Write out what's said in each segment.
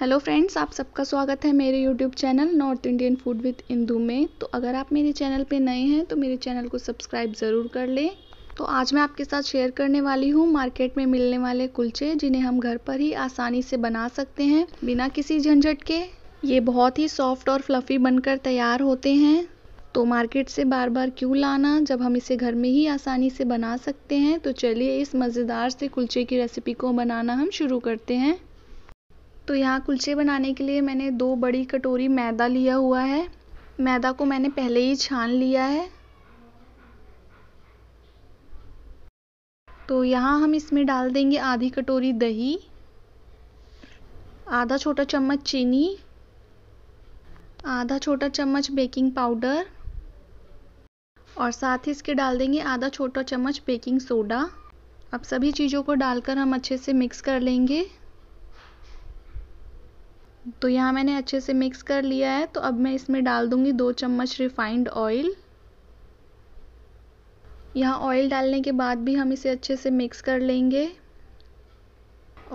hello friends आप सबका स्वागत है मेरे YouTube channel north Indian food with Indu में तो अगर आप मेरे चैनल पे नए हैं तो मेरे चैनल को सब्सक्राइब ज़रूर कर लें तो आज मैं आपके साथ शेयर करने वाली हूँ मार्केट में मिलने वाले कुलचे जिन्हें हम घर पर ही आसानी से बना सकते हैं बिना किसी झंझट के ये बहुत ही सॉफ्ट और फ्लफ़ी बनकर तैयार होते हैं तो मार्केट से बार बार क्यों लाना जब हम इसे घर में ही आसानी से बना सकते हैं तो चलिए इस मज़ेदार से कुलचे की रेसिपी को बनाना हम शुरू करते हैं तो यहाँ कुलचे बनाने के लिए मैंने दो बड़ी कटोरी मैदा लिया हुआ है मैदा को मैंने पहले ही छान लिया है तो यहाँ हम इसमें डाल देंगे आधी कटोरी दही आधा छोटा चम्मच चीनी आधा छोटा चम्मच बेकिंग पाउडर और साथ ही इसके डाल देंगे आधा छोटा चम्मच बेकिंग सोडा अब सभी चीज़ों को डालकर हम अच्छे से मिक्स कर लेंगे तो यहाँ मैंने अच्छे से मिक्स कर लिया है तो अब मैं इसमें डाल दूंगी दो चम्मच रिफाइंड ऑयल यहाँ ऑयल डालने के बाद भी हम इसे अच्छे से मिक्स कर लेंगे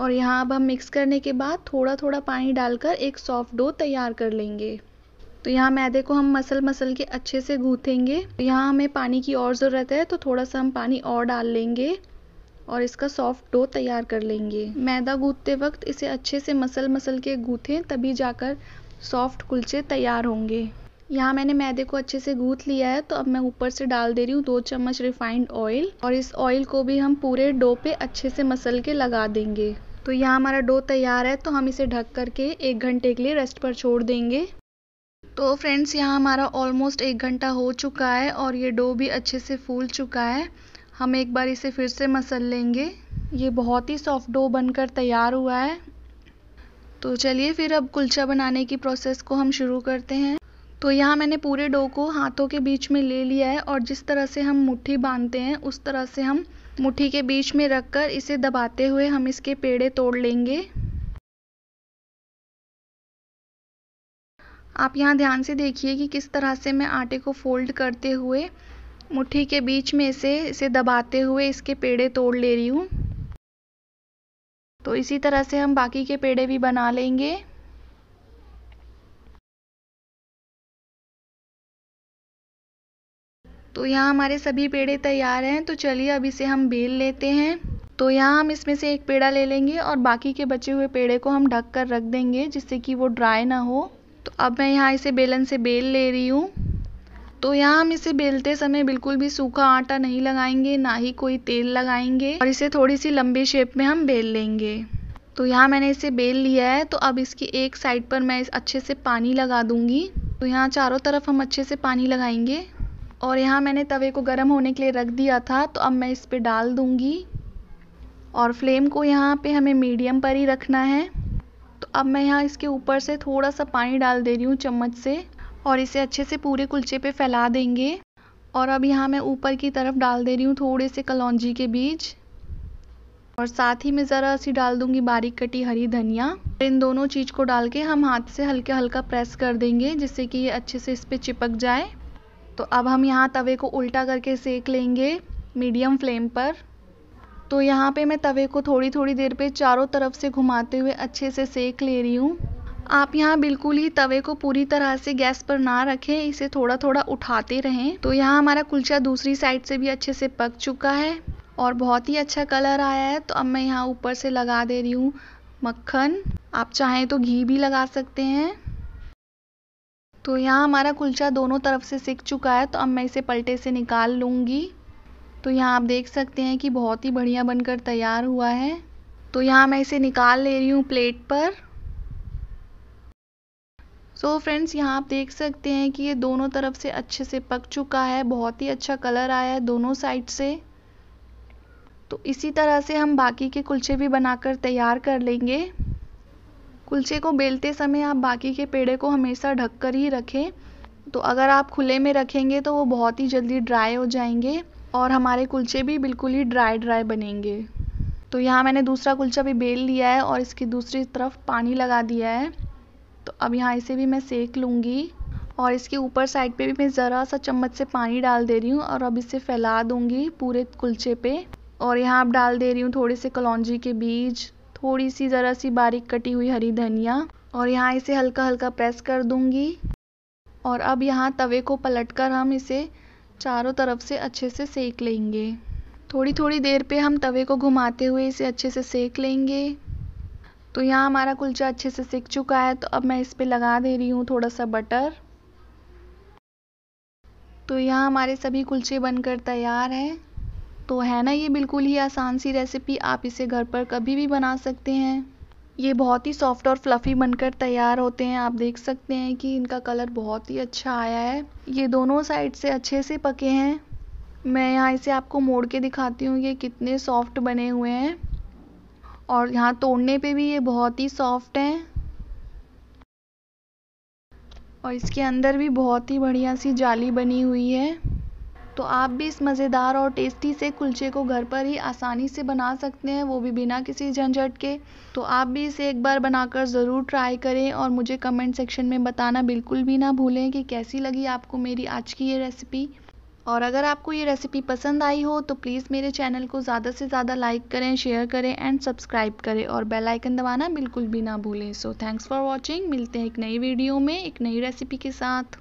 और यहाँ अब हम मिक्स करने के बाद थोड़ा थोड़ा पानी डालकर एक सॉफ्ट डो तैयार कर लेंगे तो यहाँ मैदे को हम मसल मसल के अच्छे से गूँथेंगे यहाँ हमें पानी की और ज़रूरत है तो थोड़ा सा हम पानी और डाल लेंगे और इसका सॉफ्ट डो तैयार कर लेंगे मैदा गूंथते वक्त इसे अच्छे से मसल मसल के गूँथें तभी जाकर सॉफ्ट कुलचे तैयार होंगे यहाँ मैंने मैदे को अच्छे से गूँथ लिया है तो अब मैं ऊपर से डाल दे रही हूँ दो चम्मच रिफाइंड ऑयल और इस ऑयल को भी हम पूरे डो पे अच्छे से मसल के लगा देंगे तो यहाँ हमारा डो तैयार है तो हम इसे ढक करके एक घंटे के लिए रेस्ट पर छोड़ देंगे तो फ्रेंड्स यहाँ हमारा ऑलमोस्ट एक घंटा हो चुका है और ये डो भी अच्छे से फूल चुका है हम एक बार इसे फिर से मसल लेंगे ये बहुत ही सॉफ्ट डो बनकर तैयार हुआ है तो चलिए फिर अब कुलचा बनाने की प्रोसेस को हम शुरू करते हैं तो यहाँ मैंने पूरे डो को हाथों के बीच में ले लिया है और जिस तरह से हम मुट्ठी बांधते हैं उस तरह से हम मुट्ठी के बीच में रखकर इसे दबाते हुए हम इसके पेड़े तोड़ लेंगे आप यहाँ ध्यान से देखिए कि किस तरह से मैं आटे को फोल्ड करते हुए मुट्ठी के बीच में से इसे दबाते हुए इसके पेड़े तोड़ ले रही हूँ तो इसी तरह से हम बाकी के पेड़े भी बना लेंगे तो यहाँ हमारे सभी पेड़े तैयार हैं तो चलिए अब इसे हम बेल लेते हैं तो यहाँ हम इसमें से एक पेड़ा ले लेंगे और बाकी के बचे हुए पेड़े को हम ढक कर रख देंगे जिससे कि वो ड्राई ना हो तो अब मैं यहाँ इसे बेलन से बेल ले रही हूँ तो यहाँ हम इसे बेलते समय बिल्कुल भी सूखा आटा नहीं लगाएंगे ना ही कोई तेल लगाएंगे और इसे थोड़ी सी लंबी शेप में हम बेल लेंगे तो यहाँ मैंने इसे बेल लिया है तो अब इसकी एक साइड पर मैं अच्छे से पानी लगा दूंगी तो यहाँ चारों तरफ हम अच्छे से पानी लगाएंगे और यहाँ मैंने तवे को गर्म होने के लिए रख दिया था तो अब मैं इस पर डाल दूंगी और फ्लेम को यहाँ पे हमें मीडियम पर ही रखना है तो अब मैं यहाँ इसके ऊपर से थोड़ा सा पानी डाल दे रही हूँ चम्मच से और इसे अच्छे से पूरे कुलचे पे फैला देंगे और अब यहाँ मैं ऊपर की तरफ डाल दे रही हूँ थोड़े से कलौजी के बीज और साथ ही मैं ज़रा सी डाल दूंगी बारीक कटी हरी धनिया इन दोनों चीज़ को डाल के हम हाथ से हल्का हल्का प्रेस कर देंगे जिससे कि ये अच्छे से इस पर चिपक जाए तो अब हम यहाँ तवे को उल्टा करके सेक लेंगे मीडियम फ्लेम पर तो यहाँ पे मैं तवे को थोड़ी थोड़ी देर पे चारों तरफ से घुमाते हुए अच्छे से सेक ले रही हूँ आप यहाँ बिल्कुल ही तवे को पूरी तरह से गैस पर ना रखें इसे थोड़ा थोड़ा उठाते रहें तो यहाँ हमारा कुलचा दूसरी साइड से भी अच्छे से पक चुका है और बहुत ही अच्छा कलर आया है तो अब मैं यहाँ ऊपर से लगा दे रही हूँ मक्खन आप चाहें तो घी भी लगा सकते हैं तो यहाँ हमारा कुलचा दोनों तरफ से सिक चुका है तो अब मैं इसे पलटे से निकाल लूँगी तो यहाँ आप देख सकते हैं कि बहुत ही बढ़िया बनकर तैयार हुआ है तो यहाँ मैं इसे निकाल ले रही हूँ प्लेट पर तो फ्रेंड्स यहाँ आप देख सकते हैं कि ये दोनों तरफ से अच्छे से पक चुका है बहुत ही अच्छा कलर आया है दोनों साइड से तो इसी तरह से हम बाकी के कुलचे भी बनाकर तैयार कर लेंगे कुलचे को बेलते समय आप बाकी के पेड़े को हमेशा ढक कर ही रखें तो अगर आप खुले में रखेंगे तो वो बहुत ही जल्दी ड्राई हो जाएंगे और हमारे कुलचे भी बिल्कुल ही ड्राई ड्राई बनेंगे तो यहाँ मैंने दूसरा कुलचा भी बेल लिया है और इसकी दूसरी तरफ पानी लगा दिया है तो अब यहाँ इसे भी मैं सेक लूँगी और इसके ऊपर साइड पे भी मैं ज़रा सा चम्मच से पानी डाल दे रही हूँ और अब इसे फैला दूँगी पूरे कुलचे पे और यहाँ अब डाल दे रही हूँ थोड़े से कलौजी के बीज थोड़ी सी ज़रा सी बारीक कटी हुई हरी धनिया और यहाँ इसे हल्का हल्का प्रेस कर दूँगी और अब यहाँ तवे को पलट कर हम इसे चारों तरफ से अच्छे से सेक लेंगे थोड़ी थोड़ी देर पे हम तवे को घुमाते हुए इसे अच्छे से सेक लेंगे तो यहाँ हमारा कुलचा अच्छे से सिक चुका है तो अब मैं इस पर लगा दे रही हूँ थोड़ा सा बटर तो यहाँ हमारे सभी कुलचे बनकर तैयार हैं तो है ना ये बिल्कुल ही आसान सी रेसिपी आप इसे घर पर कभी भी बना सकते हैं ये बहुत ही सॉफ्ट और फ्लफ़ी बनकर तैयार होते हैं आप देख सकते हैं कि इनका कलर बहुत ही अच्छा आया है ये दोनों साइड से अच्छे से पके हैं मैं यहाँ इसे आपको मोड़ के दिखाती हूँ ये कितने सॉफ्ट बने हुए हैं और यहाँ तोड़ने पे भी ये बहुत ही सॉफ्ट है और इसके अंदर भी बहुत ही बढ़िया सी जाली बनी हुई है तो आप भी इस मज़ेदार और टेस्टी से कुलचे को घर पर ही आसानी से बना सकते हैं वो भी बिना किसी झंझट के तो आप भी इसे एक बार बनाकर ज़रूर ट्राई करें और मुझे कमेंट सेक्शन में बताना बिल्कुल भी ना भूलें कि कैसी लगी आपको मेरी आज की ये रेसिपी और अगर आपको ये रेसिपी पसंद आई हो तो प्लीज़ मेरे चैनल को ज़्यादा से ज़्यादा लाइक करें शेयर करें एंड सब्सक्राइब करें और बेल आइकन दबाना बिल्कुल भी ना भूलें सो थैंक्स फॉर वॉचिंग मिलते हैं एक नई वीडियो में एक नई रेसिपी के साथ